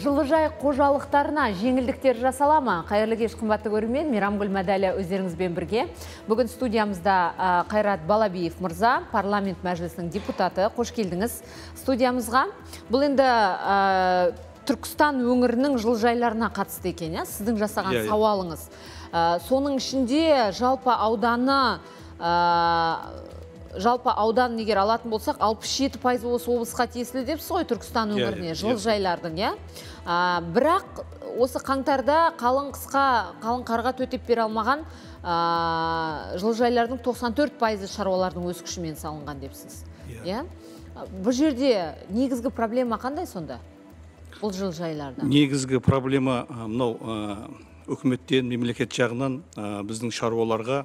жылыжай қожалықтарына жеңілдіктер жасала ма қайырлы кеш қымбатты көрермен мейрамгүл мәдәлі өздеріңізбен бірге бүгін студиямызда қайрат балабиев мырза парламент мәжілісінің депутаты қош келдіңіз студиямызға бұл енді түркістан өңірінің жылыжайларына қатысты екен иә сіздің жасаған иә, иә. сауалыңыз соның ішінде жалпы ауданы жалпы аудан егер алатын болсақ алпыс жеті пайызы осы облысқа тиесілі депсіз ғой түркістан иә, өңіріне жылыжайлардың иә, иә. иә. бірақ осы қаңтарда қалың қысқа қалың қарға төтеп бере алмаған жылыжайлардың тоқсан 94 пайызы шаруалардың өз күшімен салынған депсіз иә бұл жерде негізгі проблема қандай сонда бұл жылыжайларда негізгі проблема мынау үкіметтен мемлекет жағынан біздің шаруаларға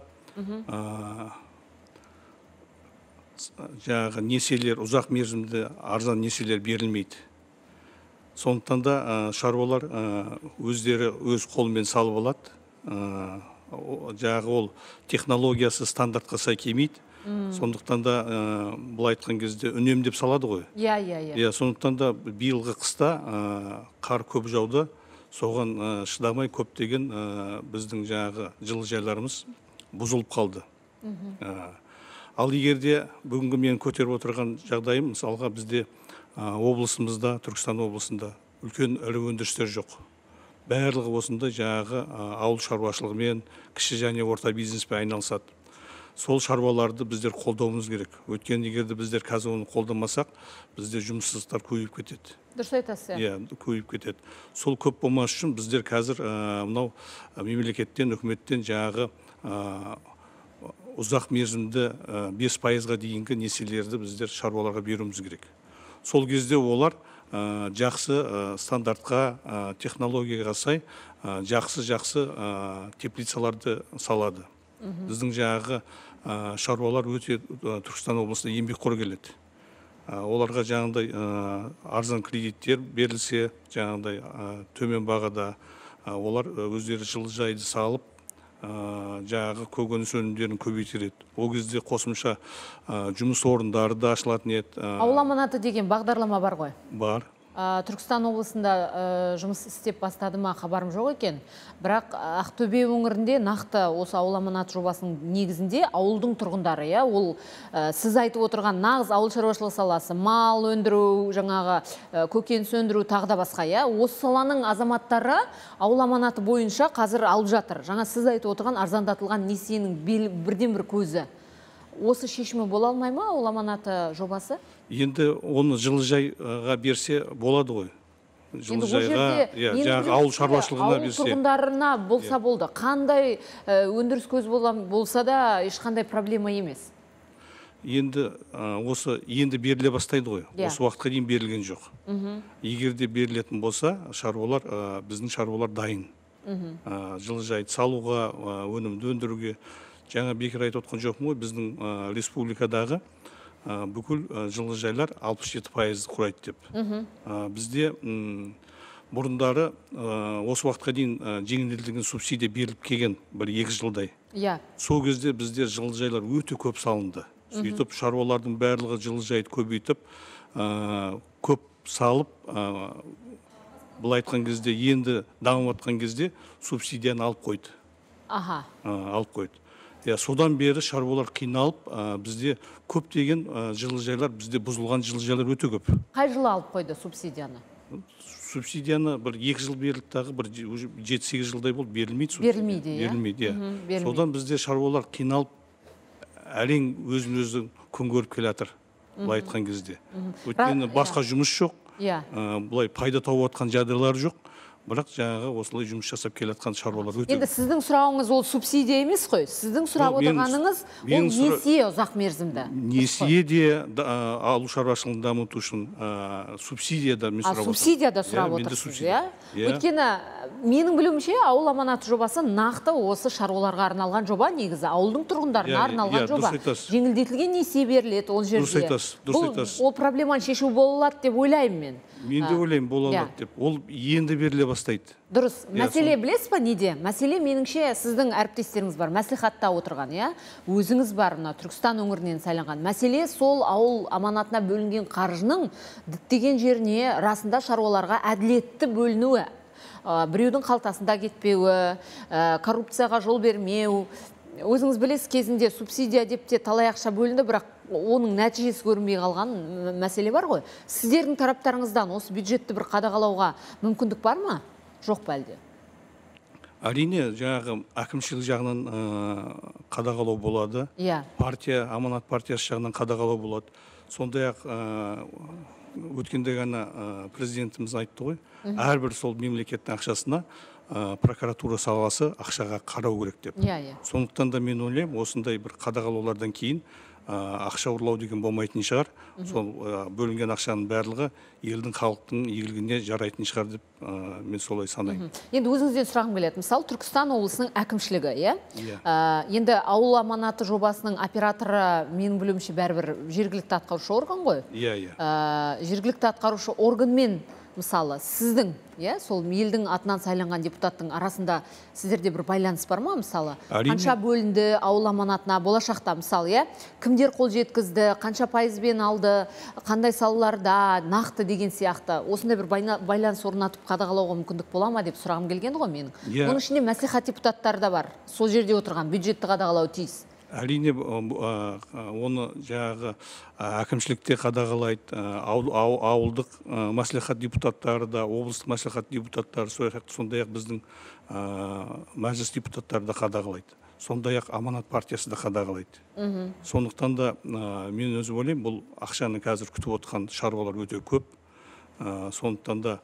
жаңағы несиелер ұзақ мерзімді арзан несиелер берілмейді сондықтан да шаруалар өздері өз қолымен салып алады ә, жаңағы ол технологиясы стандартқа сай келмейді сондықтан да ә, былай айтқан кезде үнемдеп салады ғой иә иә иә иә сондықтан да биылғы қыста қар көп жауды соған шыдамай көптеген ә, біздің жаңағы жылыжайларымыз бұзылып қалды ал егерде бүгінгі мен көтеріп отырған жағдайым мысалға бізде облысымызда түркістан облысында үлкен ірі өндірістер жоқ барлығы осындай жаңағы ауыл шаруашылығымен кіші және орта бизнеспен айналысады сол шаруаларды біздер қолдауымыз керек өйткені егерде біздер қазір оны қолдамасақ бізде жұмыссыздықтар көбейіп кетеді дұрыс айтасыз иә yeah, иә, көбейіп кетеді сол көп болмас үшін біздер қазір мынау мемлекеттен үкіметтен жаңағы ұзақ мерзімді бес пайызға дейінгі несиелерді біздер шаруаларға беруіміз керек сол кезде олар жақсы стандартқа технологияға сай жақсы жақсы теплицаларды салады біздің жаңағы шаруалар өте түркістан облысында еңбекқор келеді оларға жаңағыдай арзан кредиттер берілсе жаңағыдай төмен бағада олар өздері жылыжайды салып жағы көкөніс өнімдерін көбейтер ол кезде қосымша ә, жұмыс орындары да ашылатын еді ә. ауыл аманаты деген бағдарлама бар ғой бар ә, түркістан облысында э, жұмыс істеп бастады ма хабарым жоқ екен бірақ э, ақтөбе өңірінде нақты осы ауыл аманаты жобасының негізінде ауылдың тұрғындары иә ол сіз айтып отырған нағыз ауыл шаруашылығы саласы мал өндіру жаңағы ә, көкөніс өндіру тағы да басқа иә осы саланың азаматтары ауыл аманаты бойынша қазір алып жатыр жаңа сіз айтып отырған арзандатылған несиенің бірден бір көзі осы шешімі бола алмай ма ол аманаты жобасы енді оны жылыжайға берсе болады ғой жылыжайға иә, ауыл шаруашылығына берсе ауыл тұрғындарына болса иә. болды қандай өндіріс көзі болса да ешқандай проблема емес енді осы енді беріле бастайды ғой yeah. Иә. осы уақытқа дейін берілген жоқ mm -hmm. егер де берілетін болса шаруалар ә, біздің шаруалар дайын mm -hmm. ә, жылыжайды салуға өнімді өндіруге жаңа бекер айтып отқан жоқпын ғой біздің республикадағы бүкіл жылыжайлар 67 жеті пайызды құрайды деп бізде бұрындары осы уақытқа дейін ә, субсидия беріліп келген бір екі жылдай иә сол кезде бізде жылыжайлар өте көп салынды сөйтіп шаруалардың барлығы жылыжайды көбейтіп көп салып бұл былай айтқан кезде енді дамып кезде субсидияны алып қойды аха алып қойды иә содан бері шаруалар қиналып ә, бізде көптеген ә, жылыжайлар бізде бұзылған жылыжайлар өте көп қай жылы алып қойды субсидияны субсидияны бір екі жыл берілді тағы бір жеті сегіз жылдай болды берілмейді берілмейді иә берілмейді иә содан бізде шаруалар қиналып әрең өзін өзі күн көріп келе жатыр былай айтқан кезде өйткені басқа жұмыс жоқ иә былай пайда тауып жатқан жағдайлары жоқ бірақ жаңағы осылай жұмыс жасап келе жатқан шаруалар өте енді сіздің сұрауыңыз ол субсидия емес қой сіздің сұрап отырғаныңыз ол несие ұзақ мерзімді несие де ауыл шаруашылығын дамыту үшін субсидия да мен сұрап субсидия да иә, сұрап отырсыз иә? иә өйткені менің білуімше ауыл аманаты жобасы нақты осы шаруаларға арналған жоба негізі ауылдың тұрғындарына иә, арналған жоба жеңілдетілген несие беріледі ол жерде дұрыс айтасыз дұрыс айтасыз ол проблеманы шешу бола алады деп ойлаймын мен мен де ойлаймын бола иә. алады деп ол енді беріле бастайды дұрыс иә, мәселе білесіз ба неде мәселе меніңше сіздің әріптестеріңіз бар мәслихатта отырған иә өзіңіз бар мына түркістан өңірінен сайланған мәселе сол ауыл аманатына бөлінген қаржының діттеген жеріне расында шаруаларға әділетті бөлінуі біреудің қалтасында кетпеуі коррупцияға жол бермеу өзіңіз білесіз кезінде субсидия деп те талай ақша бөлінді бірақ оның нәтижесі көрінбей қалған мәселе бар ғой сіздердің тараптарыңыздан осы бюджетті бір қадағалауға мүмкіндік бар ма жоқ па әлде әрине жаңағы әкімшілік жағынан қадағалау болады иә партия аманат партиясы жағынан қадағалау болады сондай ақ өткенде ғана президентіміз айтты ғой әрбір сол мемлекеттің ақшасына ә, прокуратура саласы ақшаға қарау керек деп иә иә сондықтан да мен ойлаймын осындай бір қадағалаулардан кейін ә, ақша ұрлау деген болмайтын шығар mm сол ә, бөлінген ақшаның барлығы елдің халықтың игілігіне жарайтын шығар деп ә, мен солай санаймын енді өзіңізден сұрағым келеді мысалы түркістан облысының әкімшілігі иә yeah? ә, иә. енді ауыл аманаты жобасының операторы менің білуімше бәрібір жергілікті атқарушы орган ғой иә иә жергілікті атқарушы органмен мысалы сіздің иә сол елдің атынан сайланған депутаттың арасында сіздерде бір байланыс бар ма мысалы Әрине. қанша бөлінді ауыл аманатына болашақта мысалы иә кімдер қол жеткізді қанша пайызбен алды қандай салаларда нақты деген сияқты осындай бір байланыс орнатып қадағалауға мүмкіндік бола ма деп сұрағым келген ғой менің yeah. Иә. оның ішінде мәслихат депутаттары да бар сол жерде отырған бюджетті қадағалау тиіс әрине оны жағы әкімшілікте қадағалайды ауылдық мәслихат депутаттары да облыстық мәслихат депутаттары сондай ақ біздің мәжіліс депутаттары да қадағалайды сондай ақ аманат партиясы да қадағалайды сондықтан да мен өзім ойлаймын бұл ақшаны қазір күтіп отқан шаруалар өте көп сондықтан да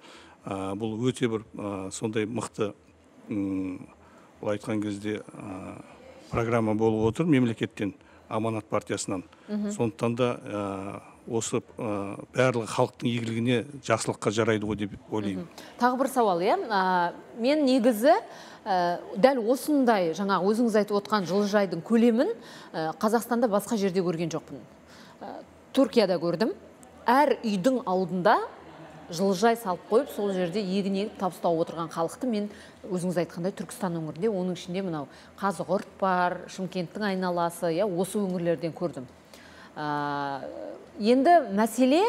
бұл өте бір сондай мықты былай айтқан кезде программа болып отыр мемлекеттен аманат партиясынан сондықтан да э, осы ә, барлығы халықтың игілігіне жақсылыққа жарайды ғой деп ойлаймын тағы бір сауал иә мен негізі э, дәл осындай жаңа өзіңіз айтып отқан жылыжайдың көлемін қазақстанда басқа жерде көрген жоқпын ә, түркияда көрдім әр үйдің алдында жылыжай салып қойып сол жерде егін егіп табыс отырған халықты мен өзіңіз айтқандай түркістан өңірінде оның ішінде мынау қазығұрт бар шымкенттің айналасы иә осы өңірлерден көрдім енді мәселе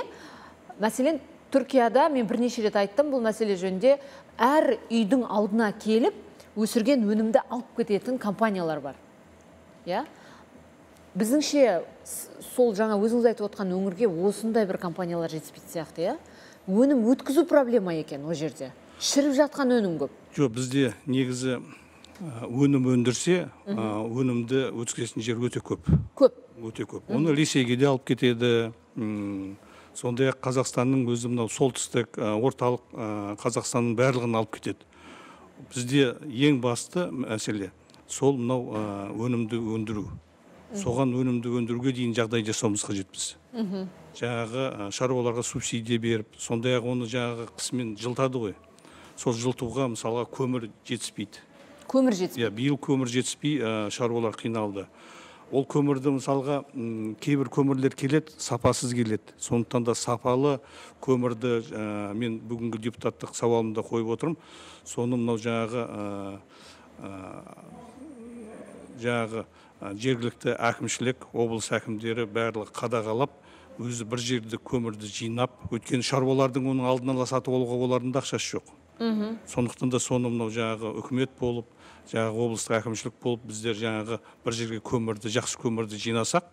мәселен түркияда мен бірнеше рет айттым бұл мәселе жөнінде әр үйдің алдына келіп өсірген өнімді алып кететін компаниялар бар иә біздіңше сол жаңа өзіңіз айтып отқан өңірге осындай бір компаниялар жетіспейтін сияқты иә өнім өткізу проблема екен ол жерде шіріп жатқан өнім көп жоқ бізде негізі өнім өндірсе өнімді өткізетін жер өте көп көп өте көп оны ресейге де алып кетеді сондай ақ қазақстанның өзі мынау солтүстік орталық қазақстанның барлығын алып кетеді бізде ең басты мәселе сол мынау өнімді өндіру соған өнімді өндіруге дейін жағдай жасауымыз қажетпіз біз жаңағы шаруаларға субсидия беріп сондай ақ оны жаңағы қысымен жылтады ғой сол жылтуға мысалға көмір жетіспейді көмір жетіспейді иә биыл көмір жетіспей шаруалар қиналды ол көмірді мысалға кейбір көмірлер келет, сапасыз келет. сондықтан да сапалы көмірді мен бүгінгі депутаттық сауалымда қойып отырмын соны мынау жаңағы жаңағы жергілікті әкімшілік облыс әкімдері барлығы қадағалап өзі бір жерде көмірді жинап өйткені шаруалардың оның алдын ала сатып алуға олардың да ақшасы жоқ мхм сондықтан да соны мынау жаңағы үкімет болып жаңағы облыстық әкімшілік болып біздер жаңағы бір жерге көмірді жақсы көмірді жинасақ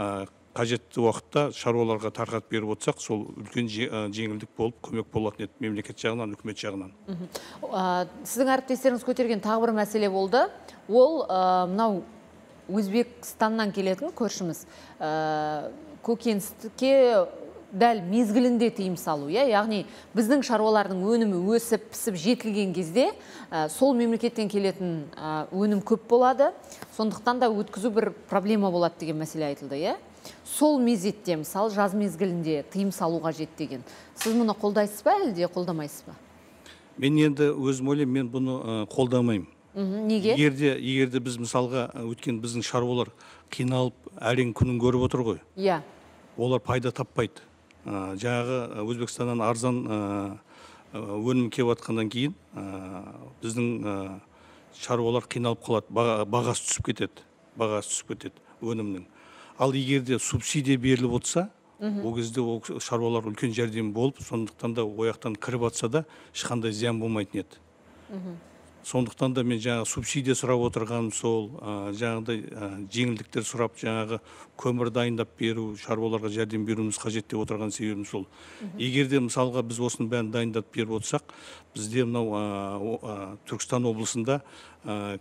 ә, қажетті уақытта шаруаларға тарқатып беріп отырсақ сол үлкен жеңілдік болып көмек болатын еді мемлекет жағынан үкімет жағынан мхм ә, сіздің әріптестеріңіз көтерген тағы бір мәселе болды ол ә, мынау өзбекстаннан келетін көршіміз ә, дәл мезгілінде тыйым салу иә яғни біздің шаруалардың өнімі өсіп пісіп жетілген кезде э, сол мемлекеттен келетін э, өнім көп болады сондықтан да өткізу бір проблема болады деген мәселе айтылды иә сол мезетте мысалы жаз мезгілінде тыйым салуға қажет деген сіз мұны қолдайсыз ба әлде қолдамайсыз ба мен енді өзім ойлаймын мен бұны қолдамаймын неге егерде егерде біз мысалға өткен біздің шаруалар қиналып әрең күнін көріп отыр ғой иә олар пайда таппайды ә, жаңағы өзбекстаннан арзан өнім келіп жатқаннан кейін ә, біздің ә, шаруалар қиналып қалады баға, бағасы түсіп кетеді бағасы түсіп кетеді өнімнің ал егерде субсидия беріліп отырса ол кезде ол шаруалар үлкен жәрдем болып сондықтан да ояқтан кіріп жатса да ешқандай зиян болмайтын еді мхм сондықтан да мен жаңағы субсидия сұрап отырғаным сол ә, жаңағыдай жеңілдіктер сұрап жаңағы көмір дайындап беру шаруаларға жәрдем беруіміз қажет деп отырған себебім сол егер де мысалға біз осының бәрін дайындап беріп отырсақ бізде мынау ә, түркістан облысында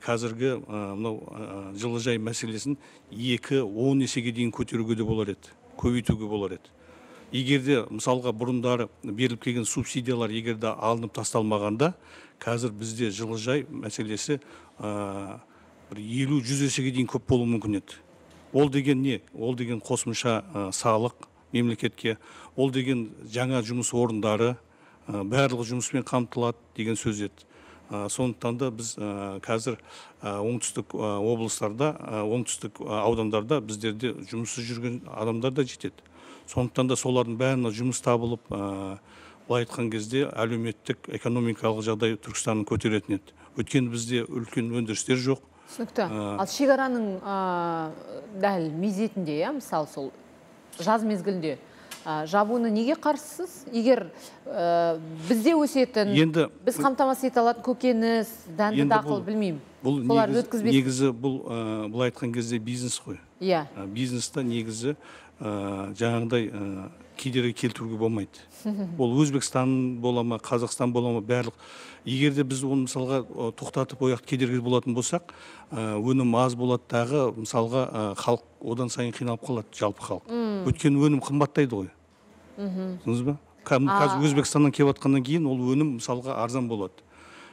қазіргі мынау жылыжай мәселесін екі он есеге дейін көтеруге де болар еді көбейтуге болар еді Егерде, мысалға бұрындары беріліп келген субсидиялар егер де алынып тасталмағанда қазір бізде жылыжай мәселесі ә, бір елу жүз есеге дейін көп болуы мүмкін еді ол деген не ол деген қосымша ә, салық мемлекетке ол деген жаңа жұмыс орындары ә, барлығы жұмыспен қамтылады деген сөз еді ә, сондықтан да біз қазір оңтүстік облыстарда оңтүстік аудандарда біздерде жұмыссыз жүрген адамдар да жетеді сондықтан да солардың бәріне жұмыс табылып былай айтқан кезде әлеуметтік экономикалық жағдай түркістанның көтеретін еді өйткені бізде үлкен өндірістер жоқ түсінікті ал шекараның дәл мезетінде иә мысалы сол жаз мезгілінде жабуына неге қарсысыз егер бізде өсетін енді біз қамтамасыз ете алатын көкөніс дәнді дақыл білмеймін бұл негізі бұл былай айтқан кезде бизнес қой иә негізі ә, э, жаңағыдай ә, э, кедергі келтіруге болмайды ол өзбекстан бола ма қазақстан бола ма барлық егер де біз оны мысалға тоқтатып ояқ кедергі болатын болсақ ә, өнім аз болады дағы мысалға халық одан сайын қиналып қалады жалпы халық өйткені өнім қымбаттайды ғой мхм түсіндіңіз ба қазір өзбекстаннан келіп жатқаннан кейін ол өнім мысалға арзан болады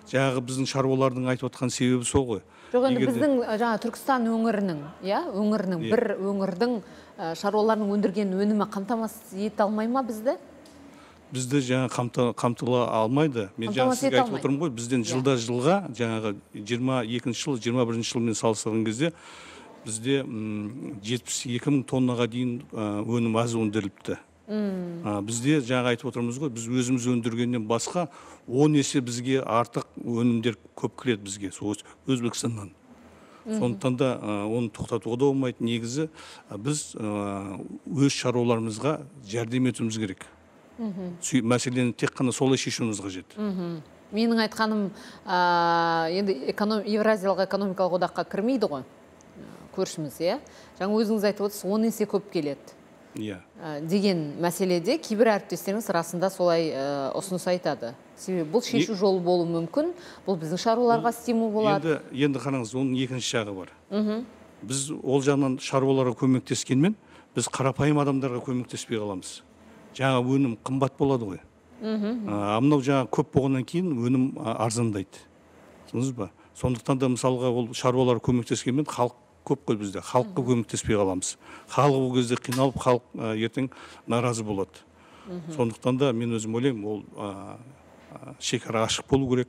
жаңағы біздің шаруалардың айтып отқан себебі сол ғой жоқ енді біздің жаңа түркістан өңірінің иә өңірінің бір өңірдің Э, шаруалардың өндірген өнімі қамтамасыз ете алмай ма бізді бізді жаңа қамтыла алмайды мен жаңа сізге айтып отырмын ғой бізден иә. жылда жылға жаңағы жиырма екінші жыл жиырма бірінші жылмен салыстырған кезде бізде жетпіс екі мың тоннаға дейін өнім аз өндіріліпті бізде жаңа айтып отырмыз ғой біз өзіміз өндіргеннен басқа он есе бізге артық өнімдер көп кіреді бізге сол өзбекстаннан сондықтан да оны тоқтатуға да болмайды негізі біз өз шаруаларымызға жәрдем етуіміз керек мхм мәселені тек қана солай шешуіміз қажет менің айтқаным ә, енді эконом, евразиялық экономикалық одаққа кірмейді ғой көршіміз иә жаңа өзіңіз айтып отырсыз он есе көп келеді иә деген мәселеде кейбір әріптестеріңіз расында солай ұсыныс айтады себебі бұл шешу жолы болуы мүмкін бұл біздің шаруаларға стимул болады енді енді қараңыз оның екінші жағы бар біз ол жағынан шаруаларға көмектескенмен біз қарапайым адамдарға көмектеспей қаламыз жаңа өнім қымбат болады ғой мхм а мынау жаңа көп болғаннан кейін өнім арзандайды түсіндіңіз ба сондықтан да мысалға ол шаруалар көмектескенмен халық көп қой бізде халыққа көмектеспей қаламыз халық ол кезде қиналып халық ертең наразы болады сондықтан да мен өзім ойлаймын ол шекара ашық болу керек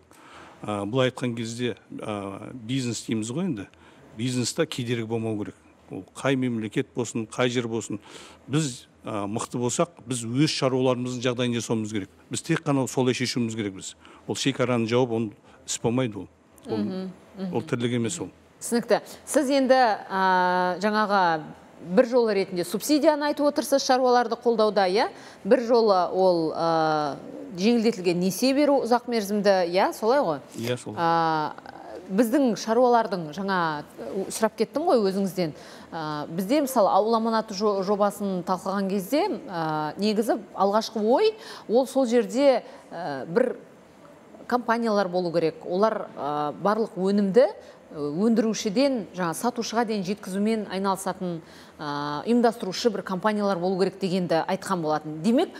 ә, былай айтқан кезде ә, бизнес дейміз ғой енді бизнеста кедергі болмау керек ол қай мемлекет болсын қай жер болсын біз ә, мықты болсақ біз өз шаруаларымыздың жағдайын жасауымыз керек біз тек қана солай шешуіміз біз. ол шекараны жауып ол іс болмайды ол ол, ол тірлік емес ол түсінікті сіз енді ә, жаңағы бір жолы ретінде субсидияны айтып отырсыз шаруаларды қолдауда иә бір жолы ол ә, жеңілдетілген несие беру ұзақ мерзімді иә солай ғой иә солай біздің шаруалардың жаңа сұрап кеттім ғой өзіңізден ә, бізде мысалы ауыл аманаты жобасын талқылаған кезде ә, негізі алғашқы ой ол сол жерде бір компаниялар болу керек олар барлық өнімді Э, өндірушіден жаңа сатушыға дейін жеткізумен айналысатын ұйымдастырушы бір компаниялар болу керек дегенді айтқан болатын демек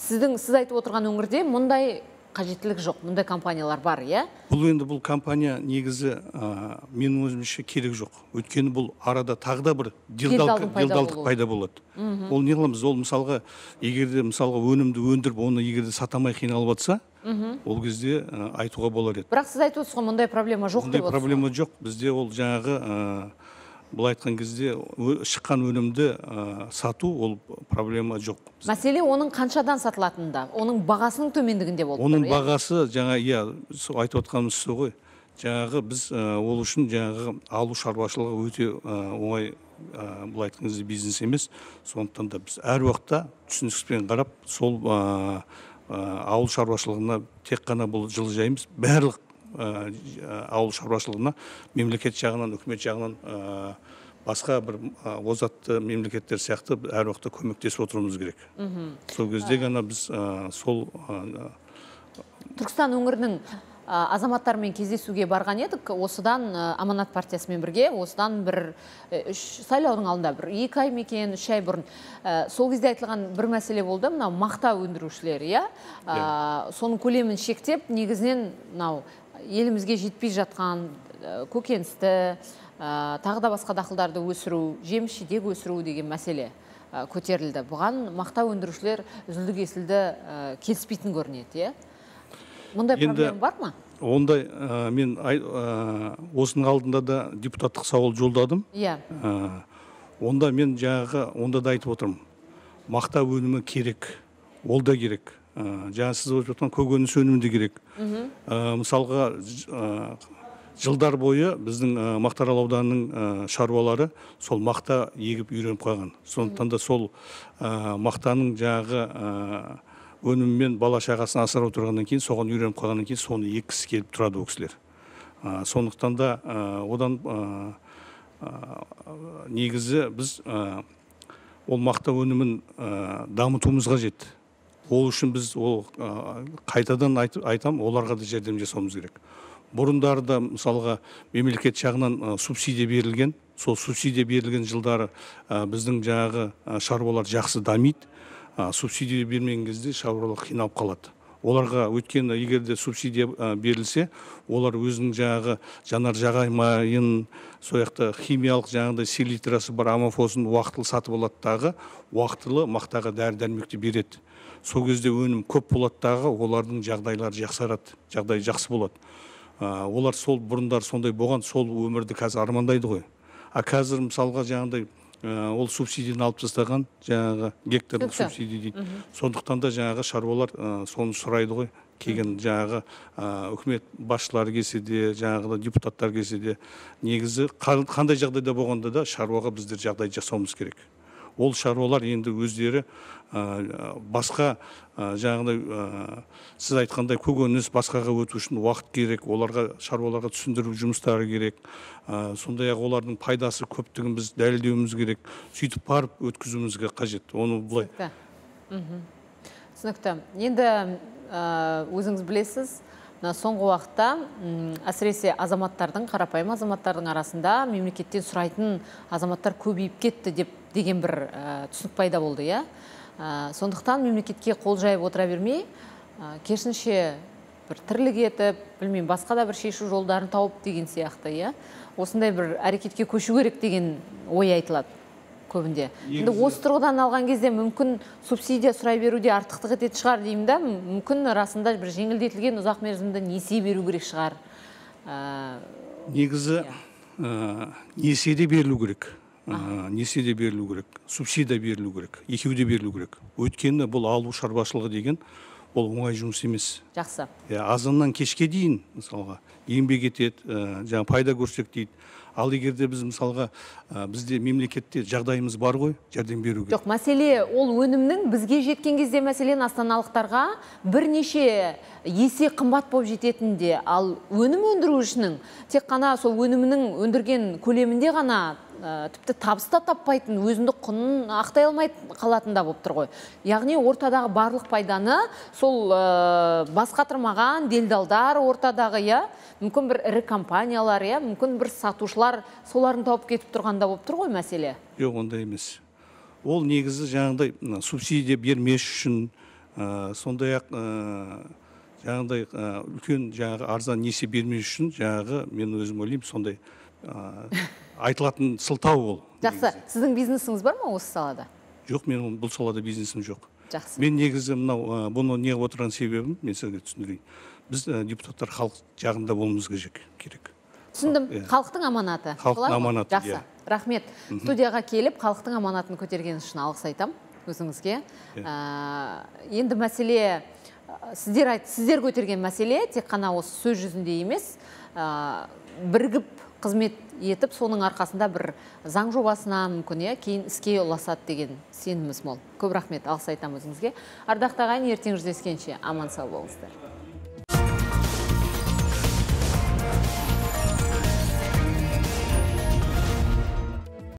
сіздің сіз айтып отырған өңірде мұндай қажеттілік жоқ мұндай компаниялар бар иә бұл енді бұл компания негізі ә, менің өзімше керек жоқ өйткені бұл арада тағы да бір делдалдық пайда, болады ол не қыламыз ол мысалға егер де мысалға өнімді өндіріп оны егер де сатамай қиналып жатса ол кезде айтуға болар еді бірақ сіз айтып отырсыз ғой мұндай проблема жоқ мұндай проблема жоқ бізде ол жаңағы былай айтқан кезде шыққан өнімді сату ол проблема жоқ мәселе оның қаншадан сатылатынында оның бағасының төмендігінде болып оның иә? бағасы жаңа иә сол айтып отқанымыз сол ғой жаңағы біз ол үшін жаңағы ауыл шаруашылығы өте оңай ә, былай айтқан кезде бизнес емес сондықтан да біз әр уақытта түсіністікпен қарап сол ауыл шаруашылығына тек қана бұл жылыжай емес барлық Э, э, ауыл шаруашылығына мемлекет жағынан үкімет жағынан э, басқа бір озатты мемлекеттер сияқты әр уақытта көмектесіп отыруымыз керек сол кезде ғана біз сол түркістан өңірінің азаматтарымен кездесуге барған едік осыдан аманат партиясымен бірге осыдан бір үш сайлаудың алдында бір екі ай ма екен үш ай бұрын сол кезде айтылған бір мәселе болды мынау мақта өндірушілер иә, иә. соның көлемін шектеп негізінен мынау елімізге жетпей жатқан э, көкеністі, э, тағы да басқа дақылдарды өсіру жеміс жидек өсіру деген мәселе э, көтерілді бұған мақта өндірушілер үзілді кесілді келіспейтін көрінеді иә мұндай проблема бар ма ондай мен осының алдында да депутаттық сауал жолдадым иә онда мен жаңағы онда да айтып отырмын мақта өнімі керек ол да керек Э, жаңа сіз айтып жатқан көкөніс өнімі де керек э, мысалға э, жылдар бойы біздің мақтарал ауданының шаруалары сол мақта егіп үйреніп қалған сондықтан да сол мақтаның жаңағы ә, өнімімен бала шағасын асырап отырғаннан кейін соған үйреніп қалғаннан кейін соны еккісі келіп тұрады ол кісілер сондықтан да одан негізі біз ол мақта өнімін дамытуымыз қажет ол үшін біз ол қайтадан айт, айтам, оларға да жәрдем жасауымыз керек бұрындары да мысалға мемлекет жағынан субсидия берілген сол субсидия берілген жылдары біздің жаңағы ә, шаруалар жақсы дамиды субсидия бермеген кезде шаруалар қиналып қалады оларға өйткені егер де субсидия ә, берілсе олар өзінің жаңағы жанар майын сол жақта химиялық жаңағыдай селитрасы бар амофосын уақытылы сатып алады дағы уақытылы мақтаға дәрі дәрмекті береді сол кезде өнім көп болады дағы олардың жағдайлары жақсарады жағдай жақсы болады ә, олар сол бұрындар сондай болған сол өмірді қазір армандайды ғой а қазір мысалға жаңағыдай ә, ол субсидияны алып тастаған жаңағы гектарлық субсидия дейді сондықтан да жаңағы шаруалар ә, соны сұрайды ғой келген жаңағы үкімет басшылары келсе де жаңағы депутаттар келсе де негізі қандай жағдайда болғанда да шаруаға біздер жағдай жасауымыз керек ол шаруалар енді өздері басқа жаңағыдай сіз айтқандай көкөніс басқаға өту үшін уақыт керек оларға шаруаларға түсіндіру жұмыстары керек сондай ақ олардың пайдасы көптігін біз дәлелдеуіміз керек сөйтіп барып өткізуіміз қажет оны былай түсінікті енді өзіңіз білесіз соңғы уақытта әсіресе азаматтардың қарапайым азаматтардың арасында мемлекеттен сұрайтын азаматтар көбейіп кетті деп деген бір э, түсінік пайда болды иә э, сондықтан мемлекетке қол жайып отыра бермей э, керісінше бір тірлік етіп білмеймін басқа да бір шешу жолдарын тауып деген сияқты иә осындай бір әрекетке көшу керек деген ой айтылады көбінде енді осы тұрғыдан алған кезде мүмкін субсидия сұрай беруде артықтық ететін шығар деймін да мүмкін расында бір жеңілдетілген ұзақ мерзімді несие беру керек шығар ә... негізі ә, несие де берілу керек ә, берілу керек субсидия берілу керек екеуі де берілу керек өйткені бұл ауыл шаруашылығы деген ол оңай жұмыс емес жақсы иә азаннан кешке дейін мысалға еңбек етеді ә, пайда көрсек дейді ал егерде біз мысалға бізде мемлекетте жағдайымыз бар ғой жәрдем беруге жоқ мәселе ол өнімнің бізге жеткен кезде мәселен астаналықтарға бірнеше есе қымбат болып жететінде ал өнім өндірушінің тек қана сол өнімінің өндірген көлемінде ғана Ә, тіпті табыс та таппайтын өзіндік құнын ақтай алмай қалатын болып тұр ғой яғни ортадағы барлық пайданы сол ә, бас қатырмаған делдалдар ортадағы иә мүмкін бір ірі компаниялар иә мүмкін бір сатушылар соларын тауып кетіп тұрғанда болып тұр ғой мәселе жоқ ондай емес ол негізі жаңағыдай субсидия бермес үшін ә, сондай ақ ә, жаңағыдай ә, үлкен жаңағы арзан несие бермес үшін жаңағы мен өзім ойлаймын сондай айтылатын сылтау ол жақсы сіздің бизнесіңіз бар ма осы салада жоқ мен бұл салада бизнесім жоқ жақсы мен негізі мынау бұны не отырған себебім мен сізге түсіндірейін біз депутаттар халық жағында болуымыз керек түсіндім иә. халықтың аманаты халықтың аманаты жақсы иә. рахмет студияға келіп халықтың аманатын көтергеніңіз үшін алғыс айтамын өзіңізге иә. енді мәселе сіздер айт сіздер көтерген мәселе тек қана осы сөз жүзінде емес бірігіп қызмет етіп соның арқасында бір заң жобасына мүмкін иә кейін іске ұласады деген сеніміміз мол көп рахмет алғыс айтамын өзіңізге Ардақтаған ертең жүздескенше аман сау болыңыздар